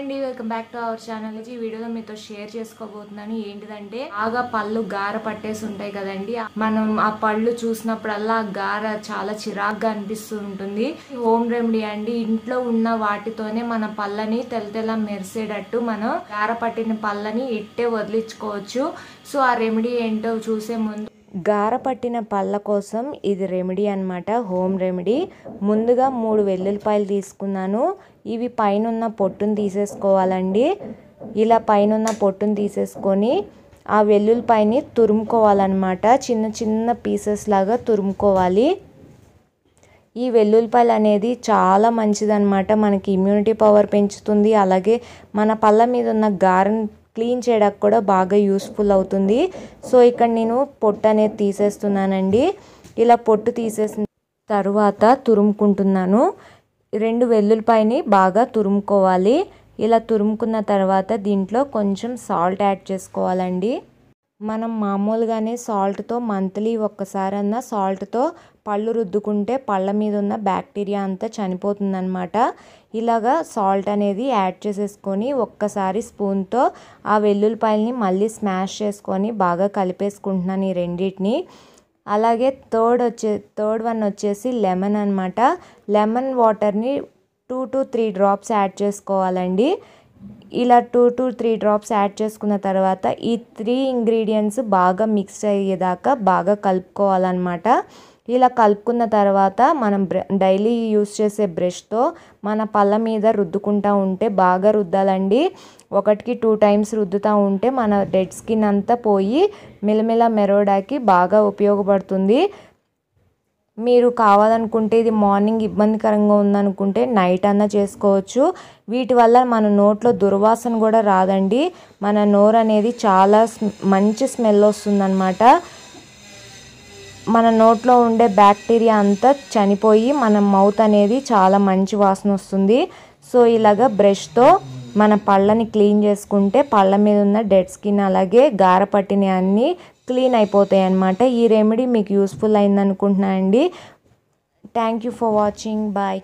అండి welcome back to our channel ఈ వీడియోలో మీతో షేర్ చేసుకోబోతున్నాను ఏంటిదంటే బాగా పళ్ళు గార పట్టేసి ఉంటాయి కదండి మనం ఆ పళ్ళు చూసినప్పుడల్లా గార చాలా చిరాగ్గా అనిపిస్తూ ఉంటుంది హోమ్ రెమెడీ అండి ఇంట్లో ఉన్న వాటితోనే మన పళ్ళని తెల్ల మెరిసేటట్టు మనం గార పట్టిన పళ్ళని ఇట్టే వదిలించుకోవచ్చు సో ఆ రెమెడీ ఏంటో చూసే ముందు గారపట్టిన పళ్ళ కోసం ఇది రెమెడీ అనమాట హోమ్ రెమెడీ ముందుగా మూడు వెల్లుల్లిపాయలు తీసుకున్నాను ఇవి పైన పొట్టును తీసేసుకోవాలండి ఇలా పైన పొట్టును తీసేసుకొని ఆ వెల్లుల్లిపాయని తురుముకోవాలన్నమాట చిన్న చిన్న పీసెస్ లాగా తురుముకోవాలి ఈ వెల్లుల్లిపాయలు అనేది చాలా మంచిదన్నమాట మనకి ఇమ్యూనిటీ పవర్ పెంచుతుంది అలాగే మన పళ్ళ మీద ఉన్న గారం క్లీన్ చేయడానికి కూడా బాగా యూస్ఫుల్ అవుతుంది సో ఇక్కడ నేను పొట్టు అనేది తీసేస్తున్నానండి ఇలా పొట్టు తీసేసిన తర్వాత తురుముకుంటున్నాను రెండు వెల్లుల్లిపాయని బాగా తురుముకోవాలి ఇలా తురుముకున్న తర్వాత దీంట్లో కొంచెం సాల్ట్ యాడ్ చేసుకోవాలండి మనం మామూలుగానే సాల్ట్తో మంత్లీ ఒక్కసారన్నా సాల్ట్తో పళ్ళు రుద్దుకుంటే పళ్ళ మీద ఉన్న బ్యాక్టీరియా అంతా చనిపోతుందనమాట ఇలాగా సాల్ట్ అనేది యాడ్ చేసేసుకొని ఒక్కసారి స్పూన్తో ఆ వెల్లుల్లిపాయలని మళ్ళీ స్మాష్ చేసుకొని బాగా కలిపేసుకుంటున్నాను ఈ రెండింటిని అలాగే థర్డ్ వచ్చే థర్డ్ వన్ వచ్చేసి లెమన్ అనమాట లెమన్ వాటర్ని two to three drops add చేసుకోవాలండి ఇలా two to three drops add చేసుకున్న తర్వాత ఈ త్రీ ఇంగ్రీడియంట్స్ బాగా మిక్స్ అయ్యేదాకా బాగా కలుపుకోవాలన్నమాట ఇలా కలుపుకున్న తర్వాత మనం బ్ర డైలీ యూస్ చేసే బ్రష్తో మన పళ్ళ మీద రుద్దుకుంటూ ఉంటే బాగా రుద్దాలండి ఒకటికి టూ టైమ్స్ రుద్దుతూ ఉంటే మన డెడ్ స్కిన్ అంతా పోయి మిలమిల మెరోడాకి బాగా ఉపయోగపడుతుంది మీరు కావాలనుకుంటే ఇది మార్నింగ్ ఇబ్బందికరంగా ఉందనుకుంటే నైట్ అన్నా చేసుకోవచ్చు వీటి వల్ల మన నోట్లో దుర్వాసన కూడా రాదండి మన నోరు అనేది చాలా మంచి స్మెల్ వస్తుందన్నమాట మన నోట్లో ఉండే బ్యాక్టీరియా అంతా చనిపోయి మన మౌత్ అనేది చాలా మంచి వాసన వస్తుంది సో ఇలాగ బ్రష్తో మన పళ్ళని క్లీన్ చేసుకుంటే పళ్ళ మీద ఉన్న డెడ్ స్కిన్ అలాగే గార పట్టిన అన్నీ క్లీన్ అయిపోతాయి అన్నమాట ఈ రెమెడీ మీకు యూస్ఫుల్ అయింది అనుకుంటున్నాను అండి thank you for watching bye